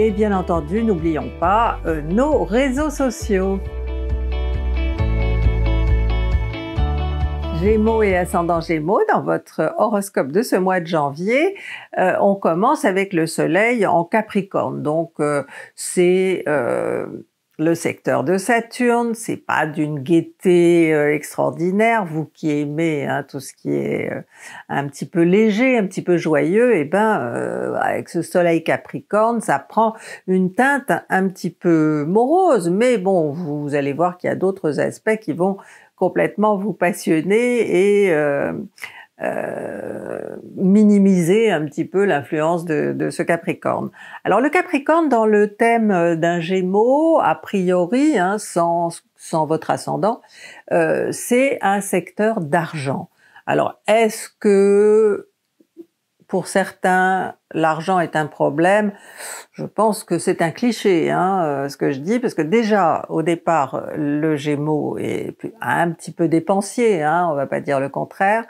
Et bien entendu, n'oublions pas euh, nos réseaux sociaux. Gémeaux et ascendant Gémeaux, dans votre horoscope de ce mois de janvier, euh, on commence avec le Soleil en Capricorne. Donc euh, c'est le secteur de Saturne, c'est pas d'une gaieté euh, extraordinaire. Vous qui aimez hein, tout ce qui est euh, un petit peu léger, un petit peu joyeux, et eh ben euh, avec ce Soleil Capricorne, ça prend une teinte un petit peu morose. Mais bon, vous allez voir qu'il y a d'autres aspects qui vont complètement vous passionner et euh, minimiser un petit peu l'influence de, ce Capricorne. Alors le Capricorne dans le thème euh, d'un Gémeaux, a priori, hein, sans, sans votre ascendant, euh, c'est un secteur d'argent. Alors est-ce que pour certains, l'argent est un problème. Je pense que c'est un cliché, hein, ce que je dis, parce que déjà au départ, le Gémeaux est un petit peu dépensier, hein, on va pas dire le contraire.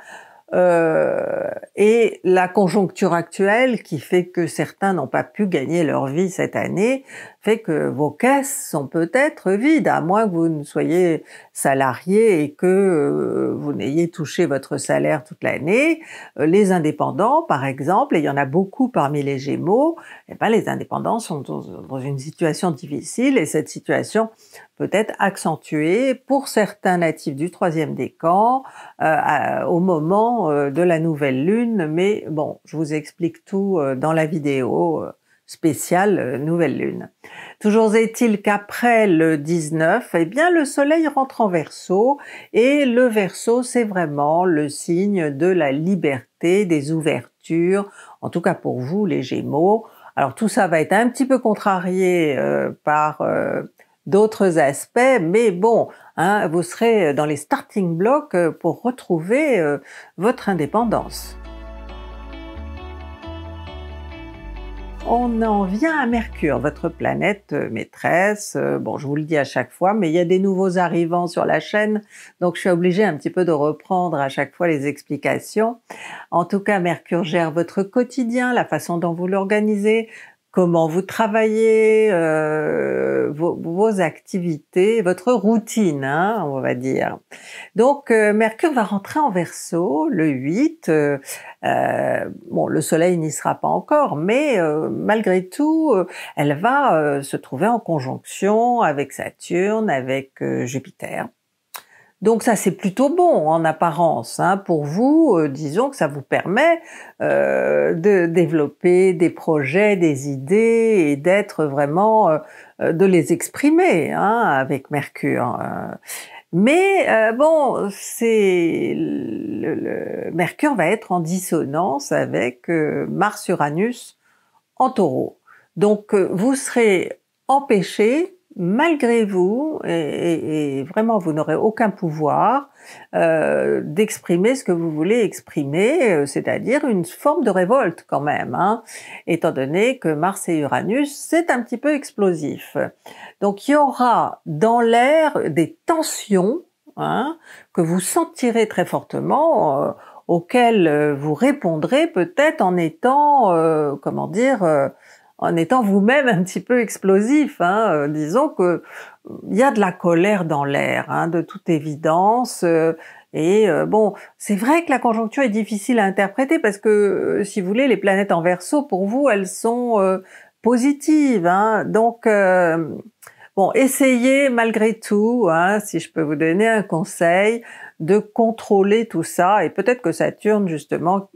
Euh, et la conjoncture actuelle qui fait que certains n'ont pas pu gagner leur vie cette année fait que vos caisses sont peut-être vides, à moins que vous ne soyez salarié et que euh, vous n'ayez touché votre salaire toute l'année. Euh, les indépendants, par exemple, et il y en a beaucoup parmi les Gémeaux, eh ben, les indépendants sont dans une situation difficile et cette situation peut être accentuée pour certains natifs du troisième décan euh, au moment de la nouvelle lune, mais bon, je vous explique tout dans la vidéo spéciale euh, nouvelle lune. Toujours est-il qu'après le 19, eh bien le soleil rentre en Verseau et le Verseau c'est vraiment le signe de la liberté, des ouvertures, en tout cas pour vous les Gémeaux. Alors tout ça va être un petit peu contrarié euh, par euh, d'autres aspects, mais bon, hein, vous serez dans les starting blocks pour retrouver votre indépendance. On en vient à Mercure, votre planète euh, maîtresse. Euh, bon, je vous le dis à chaque fois, mais il y a des nouveaux arrivants sur la chaîne, donc je suis obligée un petit peu de reprendre à chaque fois les explications. En tout cas, Mercure gère votre quotidien, la façon dont vous l'organisez, comment vous travaillez, euh, vos, activités, votre routine, hein, on va dire. Donc euh, Mercure va rentrer en Verseau le 8. Euh, bon, le Soleil n'y sera pas encore, mais malgré tout, elle va se trouver en conjonction avec Saturne, avec Jupiter. Donc ça, c'est plutôt bon en apparence. Hein. Pour vous, euh, disons que ça vous permet euh, de développer des projets, des idées et d'être vraiment, euh, de les exprimer hein, avec Mercure. Mais bon, c'est Mercure va être en dissonance avec Mars-Uranus en taureau. Donc vous serez empêché malgré vous, et, vraiment vous n'aurez aucun pouvoir euh, d'exprimer ce que vous voulez exprimer, euh, c'est-à-dire une forme de révolte quand même, hein, étant donné que Mars et Uranus, c'est un petit peu explosif. Donc il y aura dans l'air des tensions hein, que vous sentirez très fortement. Euh, auxquelles vous répondrez peut-être en étant, comment dire, en étant vous-même un petit peu explosif. Hein, euh, disons que il euh, y a de la colère dans l'air, hein, de toute évidence. Euh, et bon, c'est vrai que la conjoncture est difficile à interpréter parce que, si vous voulez, les planètes en verso, pour vous, elles sont positives. Hein, donc, bon, essayez malgré tout, si je peux vous donner un conseil, de contrôler tout ça. Et peut-être que Saturne, justement,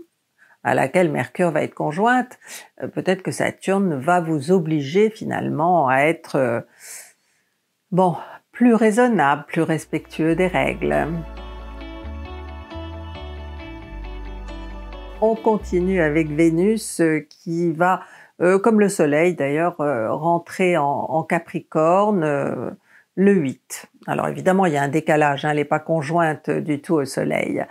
à laquelle Mercure va être conjointe, euh, peut-être que Saturne va vous obliger finalement à être euh, bon, plus raisonnable, plus respectueux des règles. On continue avec Vénus euh, qui va, comme le Soleil d'ailleurs, rentrer en, Capricorne le 8. Alors évidemment, il y a un décalage, hein, elle n'est pas conjointe du tout au Soleil.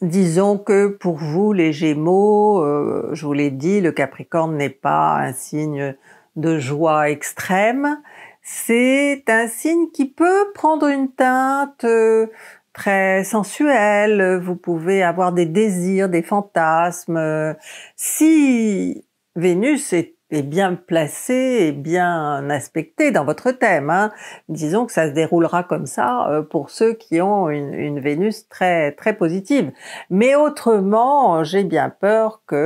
Disons que pour vous, les Gémeaux, euh, je vous l'ai dit, le Capricorne n'est pas un signe de joie extrême. C'est un signe qui peut prendre une teinte euh, très sensuelle. Vous pouvez avoir des désirs, des fantasmes. Si Vénus est est bien placé et bien aspecté dans votre thème. Hein. Disons que ça se déroulera comme ça euh, pour ceux qui ont une, Vénus très très positive. Mais autrement, j'ai bien peur que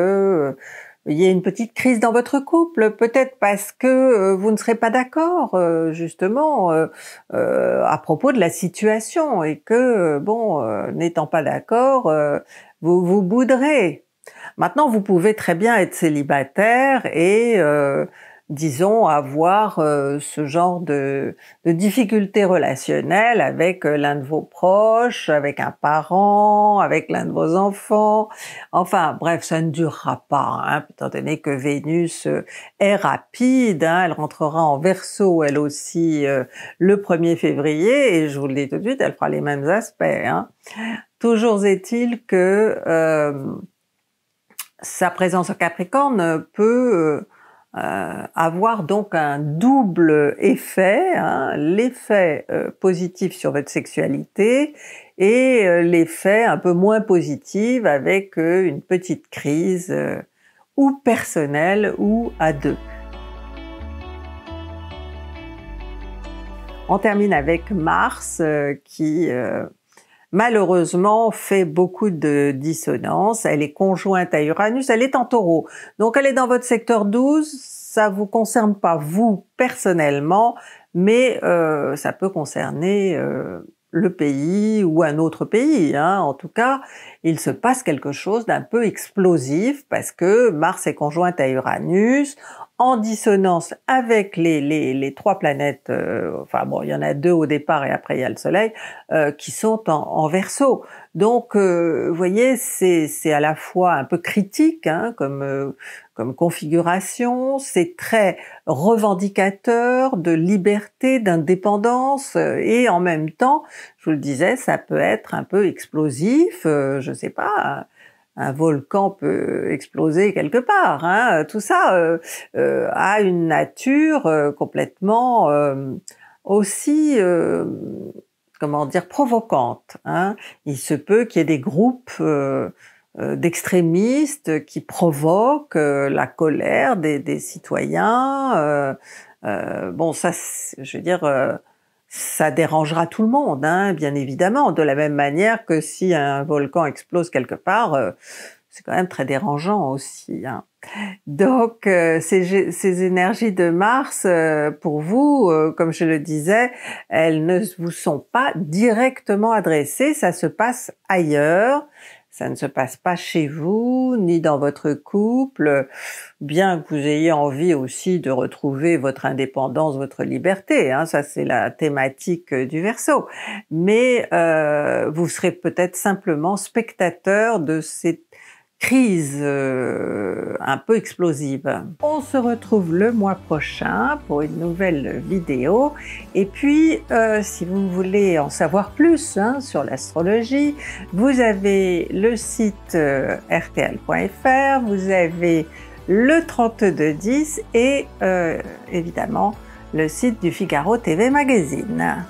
euh, il y ait une petite crise dans votre couple, peut-être parce que euh, vous ne serez pas d'accord justement à propos de la situation et que bon, n'étant pas d'accord, vous vous boudrez. Maintenant, vous pouvez très bien être célibataire et euh, disons, avoir euh, ce genre de, de difficultés relationnelles avec euh, l'un de vos proches, avec un parent, avec l'un de vos enfants. Enfin, bref, ça ne durera pas, hein, étant donné que Vénus euh, est rapide, hein, elle rentrera en verso elle aussi le 1er février, et je vous le dis tout de suite, elle fera les mêmes aspects. Hein. Toujours est-il que sa présence en Capricorne peut euh, euh, avoir donc un double effet, hein. l'effet euh, positif sur votre sexualité et l'effet un peu moins positif avec une petite crise ou personnelle ou à deux. On termine avec Mars qui malheureusement fait beaucoup de dissonance. Elle est conjointe à Uranus, elle est en taureau. Donc elle est dans votre secteur 12, ça vous concerne pas vous personnellement, mais euh, ça peut concerner euh, le pays ou un autre pays. Hein. En tout cas, il se passe quelque chose d'un peu explosif parce que Mars est conjointe à Uranus en dissonance avec les, trois planètes, euh, enfin bon, il y en a deux au départ et après il y a le Soleil, euh, qui sont en, Verseau. verso. Donc, euh, vous voyez, c'est à la fois un peu critique hein, comme, comme configuration, c'est très revendicateur de liberté, d'indépendance, et en même temps, je vous le disais, ça peut être un peu explosif, je sais pas, hein un volcan peut exploser quelque part. Hein. Tout ça euh, euh, a une nature euh, complètement aussi, comment dire, provocante. Hein. Il se peut qu'il y ait des groupes d'extrémistes qui provoquent la colère des, des citoyens. bon, ça, je veux dire ça dérangera tout le monde, hein, bien évidemment, de la même manière que si un volcan explose quelque part, euh, c'est quand même très dérangeant aussi. Hein. Donc euh, ces, énergies de Mars, euh, pour vous, comme je le disais, elles ne vous sont pas directement adressées, ça se passe ailleurs, ça ne se passe pas chez vous, ni dans votre couple, bien que vous ayez envie aussi de retrouver votre indépendance, votre liberté, hein, ça c'est la thématique du verso, mais euh, vous serez peut-être simplement spectateur de ces crise euh, un peu explosive. On se retrouve le mois prochain pour une nouvelle vidéo. Et puis, euh, si vous voulez en savoir plus hein, sur l'astrologie, vous avez le site rtl.fr, euh, vous avez le 3210 et évidemment le site du Figaro TV Magazine.